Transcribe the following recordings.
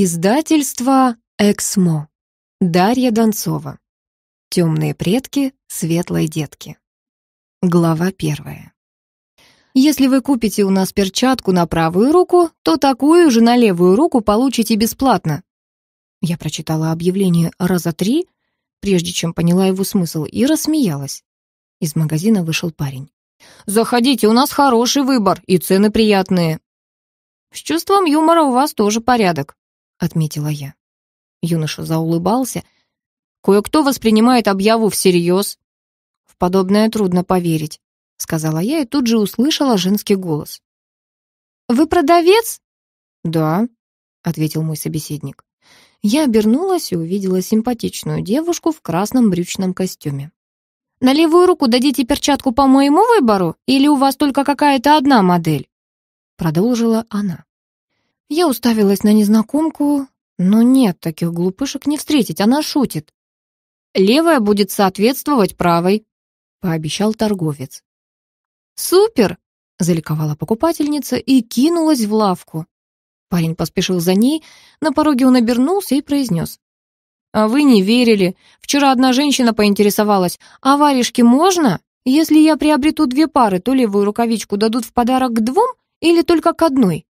Издательство «Эксмо». Дарья Донцова. «Темные предки, светлые детки». Глава первая. Если вы купите у нас перчатку на правую руку, то такую же на левую руку получите бесплатно. Я прочитала объявление раза три, прежде чем поняла его смысл, и рассмеялась. Из магазина вышел парень. «Заходите, у нас хороший выбор, и цены приятные». «С чувством юмора у вас тоже порядок», отметила я. Юноша заулыбался. «Кое-кто воспринимает объяву всерьез». «В подобное трудно поверить», — сказала я и тут же услышала женский голос. «Вы продавец?» «Да», — ответил мой собеседник. Я обернулась и увидела симпатичную девушку в красном брючном костюме. «На левую руку дадите перчатку по моему выбору, или у вас только какая-то одна модель?» Продолжила она. Я уставилась на незнакомку, но нет, таких глупышек не встретить, она шутит. «Левая будет соответствовать правой», — пообещал торговец. «Супер!» — заликовала покупательница и кинулась в лавку. Парень поспешил за ней, на пороге он обернулся и произнес. «А вы не верили. Вчера одна женщина поинтересовалась, а варежки можно? Если я приобрету две пары, то левую рукавичку дадут в подарок к двум или только к одной?»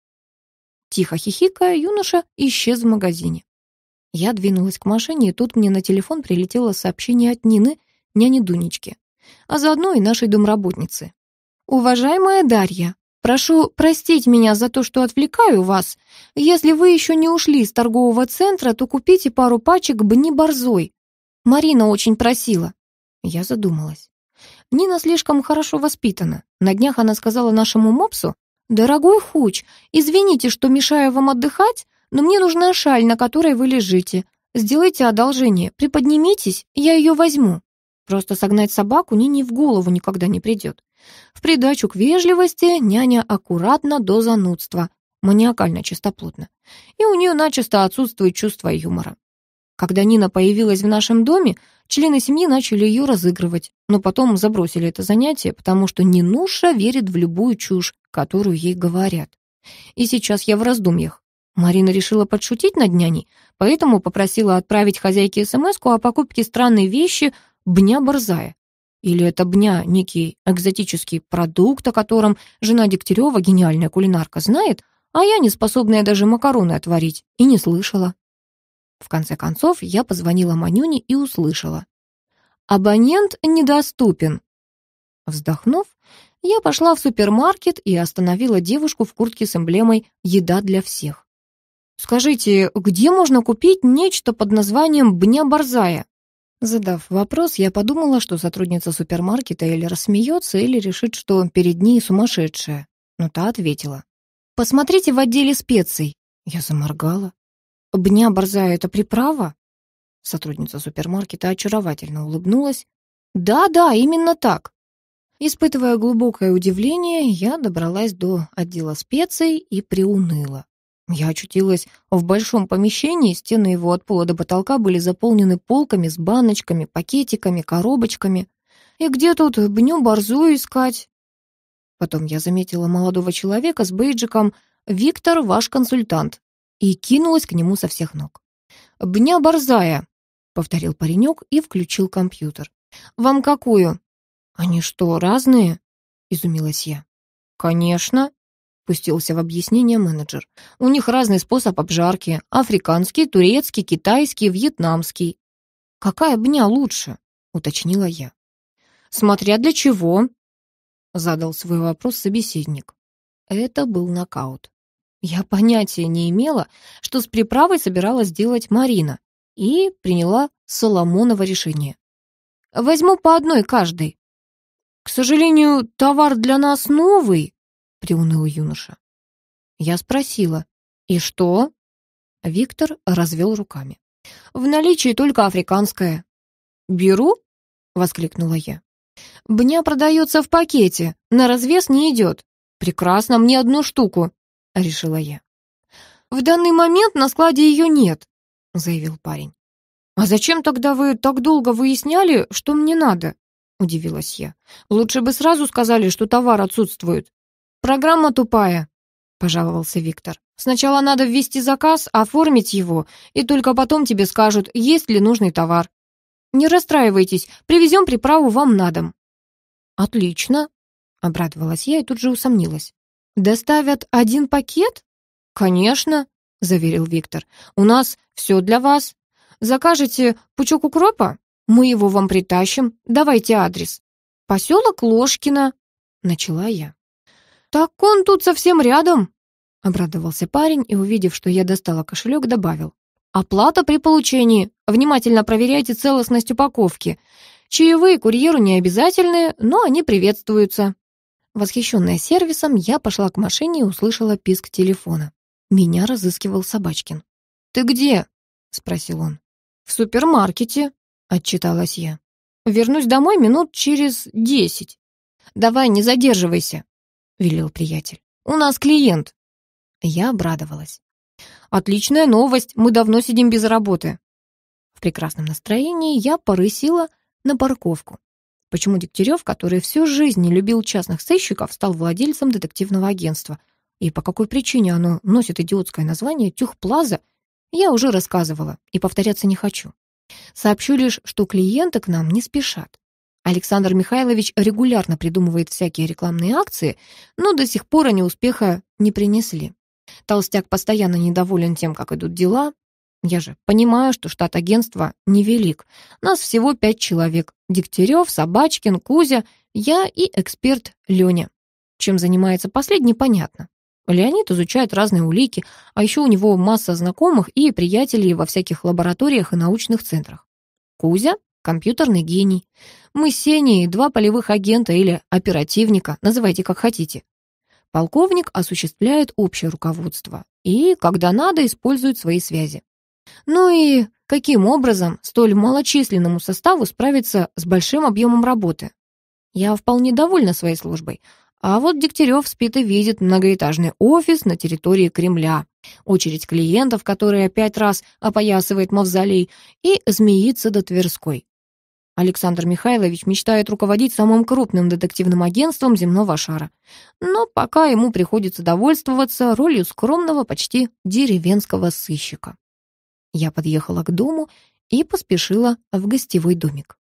Тихо хихикая, юноша исчез в магазине. Я двинулась к машине, и тут мне на телефон прилетело сообщение от Нины, няни Дунечки, а заодно и нашей домработницы. «Уважаемая Дарья, прошу простить меня за то, что отвлекаю вас. Если вы еще не ушли из торгового центра, то купите пару пачек бни борзой. Марина очень просила». Я задумалась. Нина слишком хорошо воспитана. На днях она сказала нашему мопсу, «Дорогой Хуч, извините, что мешаю вам отдыхать, но мне нужна шаль, на которой вы лежите. Сделайте одолжение, приподнимитесь, я ее возьму». Просто согнать собаку ни ни в голову никогда не придет. В придачу к вежливости няня аккуратно до занудства, маниакально чистоплотно. И у нее начисто отсутствует чувство юмора. Когда Нина появилась в нашем доме, члены семьи начали ее разыгрывать, но потом забросили это занятие, потому что Нинуша верит в любую чушь, которую ей говорят. И сейчас я в раздумьях. Марина решила подшутить над няней, поэтому попросила отправить хозяйке смс о покупке странной вещи «бня борзая». Или это бня — некий экзотический продукт, о котором жена Дегтярева, гениальная кулинарка, знает, а я, не способная даже макароны отварить, и не слышала. В конце концов, я позвонила Манюне и услышала. «Абонент недоступен». Вздохнув, я пошла в супермаркет и остановила девушку в куртке с эмблемой «Еда для всех». «Скажите, где можно купить нечто под названием «Бня Борзая»?» Задав вопрос, я подумала, что сотрудница супермаркета или рассмеется, или решит, что перед ней сумасшедшая. Но та ответила. «Посмотрите в отделе специй». Я заморгала. «Бня борзая — это приправа?» Сотрудница супермаркета очаровательно улыбнулась. «Да-да, именно так!» Испытывая глубокое удивление, я добралась до отдела специй и приуныла. Я очутилась в большом помещении, стены его от пола до потолка были заполнены полками с баночками, пакетиками, коробочками. И где тут бню борзую искать? Потом я заметила молодого человека с бейджиком «Виктор, ваш консультант» и кинулась к нему со всех ног. «Бня борзая!» — повторил паренек и включил компьютер. «Вам какую?» «Они что, разные?» — изумилась я. «Конечно!» — пустился в объяснение менеджер. «У них разный способ обжарки. Африканский, турецкий, китайский, вьетнамский». «Какая бня лучше?» — уточнила я. «Смотря для чего?» — задал свой вопрос собеседник. Это был нокаут. Я понятия не имела, что с приправой собиралась делать Марина, и приняла Соломонова решение. «Возьму по одной каждый». «К сожалению, товар для нас новый», — приуныл юноша. Я спросила, «И что?» Виктор развел руками. «В наличии только африканское». «Беру?» — воскликнула я. «Бня продается в пакете, на развес не идет. Прекрасно, мне одну штуку. — решила я. «В данный момент на складе ее нет», — заявил парень. «А зачем тогда вы так долго выясняли, что мне надо?» — удивилась я. «Лучше бы сразу сказали, что товар отсутствует». «Программа тупая», — пожаловался Виктор. «Сначала надо ввести заказ, оформить его, и только потом тебе скажут, есть ли нужный товар. Не расстраивайтесь, привезем приправу вам на дом». «Отлично», — обрадовалась я и тут же усомнилась. «Доставят один пакет?» «Конечно», — заверил Виктор. «У нас все для вас. Закажете пучок укропа? Мы его вам притащим. Давайте адрес». «Поселок Ложкино», — начала я. «Так он тут совсем рядом», — обрадовался парень и, увидев, что я достала кошелек, добавил. «Оплата при получении. Внимательно проверяйте целостность упаковки. Чаевые курьеру не обязательны, но они приветствуются». Восхищенная сервисом, я пошла к машине и услышала писк телефона. Меня разыскивал Собачкин. «Ты где?» — спросил он. «В супермаркете», — отчиталась я. «Вернусь домой минут через десять». «Давай, не задерживайся», — велел приятель. «У нас клиент». Я обрадовалась. «Отличная новость, мы давно сидим без работы». В прекрасном настроении я порысила на парковку. Почему Дегтярев, который всю жизнь не любил частных сыщиков, стал владельцем детективного агентства? И по какой причине оно носит идиотское название «Тюхплаза»? Я уже рассказывала и повторяться не хочу. Сообщу лишь, что клиенты к нам не спешат. Александр Михайлович регулярно придумывает всякие рекламные акции, но до сих пор они успеха не принесли. Толстяк постоянно недоволен тем, как идут дела, я же понимаю, что штат агентства невелик. Нас всего пять человек. Дегтярев, Собачкин, Кузя, я и эксперт Леня. Чем занимается последний, понятно. Леонид изучает разные улики, а еще у него масса знакомых и приятелей во всяких лабораториях и научных центрах. Кузя — компьютерный гений. Мы с Сеней — два полевых агента или оперативника, называйте как хотите. Полковник осуществляет общее руководство и, когда надо, использует свои связи. Ну и каким образом столь малочисленному составу справиться с большим объемом работы? Я вполне довольна своей службой. А вот Дегтярев спит и видит многоэтажный офис на территории Кремля, очередь клиентов, которая пять раз опоясывает мавзолей, и змеится до Тверской. Александр Михайлович мечтает руководить самым крупным детективным агентством земного шара. Но пока ему приходится довольствоваться ролью скромного, почти деревенского сыщика. Я подъехала к дому и поспешила в гостевой домик.